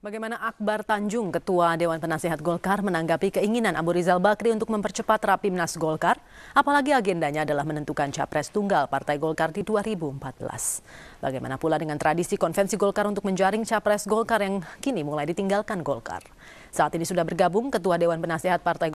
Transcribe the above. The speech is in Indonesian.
Bagaimana Akbar Tanjung, Ketua Dewan Penasehat Golkar, menanggapi keinginan Abu Rizal Bakri untuk mempercepat Rapimnas Golkar, apalagi agendanya adalah menentukan capres tunggal Partai Golkar di 2014. Bagaimana pula dengan tradisi konvensi Golkar untuk menjaring capres Golkar yang kini mulai ditinggalkan Golkar. Saat ini sudah bergabung Ketua Dewan Penasehat Partai